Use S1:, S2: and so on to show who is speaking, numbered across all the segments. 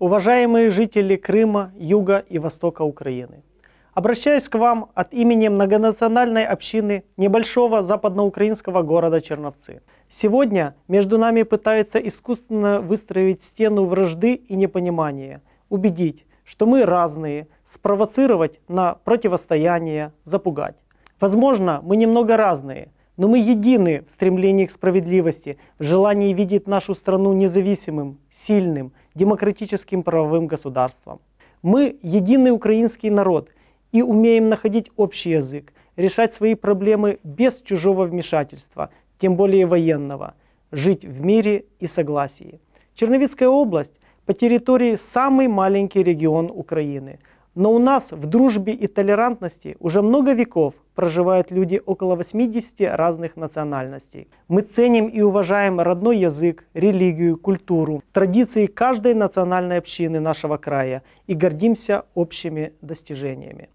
S1: Уважаемые жители Крыма, Юга и Востока Украины,
S2: обращаюсь к вам от имени многонациональной общины небольшого западноукраинского города Черновцы. Сегодня между нами пытаются искусственно выстроить стену вражды и непонимания, убедить, что мы разные, спровоцировать на противостояние, запугать. Возможно, мы немного разные – но мы едины в стремлении к справедливости, в желании видеть нашу страну независимым, сильным, демократическим правовым государством. Мы единый украинский народ и умеем находить общий язык, решать свои проблемы без чужого вмешательства, тем более военного, жить в мире и согласии. Черновицкая область по территории самый маленький регион Украины – но у нас в дружбе и толерантности уже много веков проживают люди около 80 разных национальностей. Мы ценим и уважаем родной язык, религию, культуру, традиции каждой национальной общины нашего края и гордимся общими достижениями.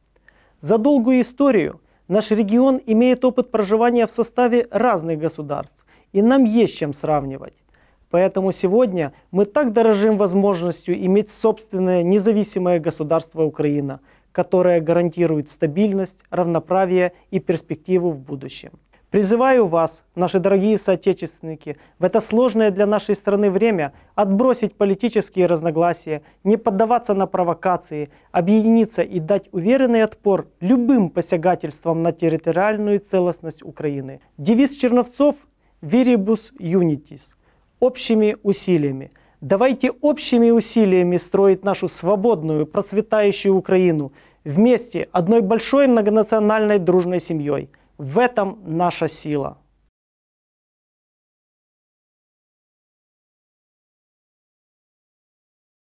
S2: За долгую историю наш регион имеет опыт проживания в составе разных государств, и нам есть чем сравнивать. Поэтому сегодня мы так дорожим возможностью иметь собственное независимое государство Украина, которое гарантирует стабильность, равноправие и перспективу в будущем. Призываю вас, наши дорогие соотечественники, в это сложное для нашей страны время отбросить политические разногласия, не поддаваться на провокации, объединиться и дать уверенный отпор любым посягательствам на территориальную целостность Украины. Девиз Черновцов «Viribus Unitis» общими усилиями. Давайте общими усилиями строить нашу свободную, процветающую Украину вместе,
S1: одной большой многонациональной дружной семьей. В этом наша сила.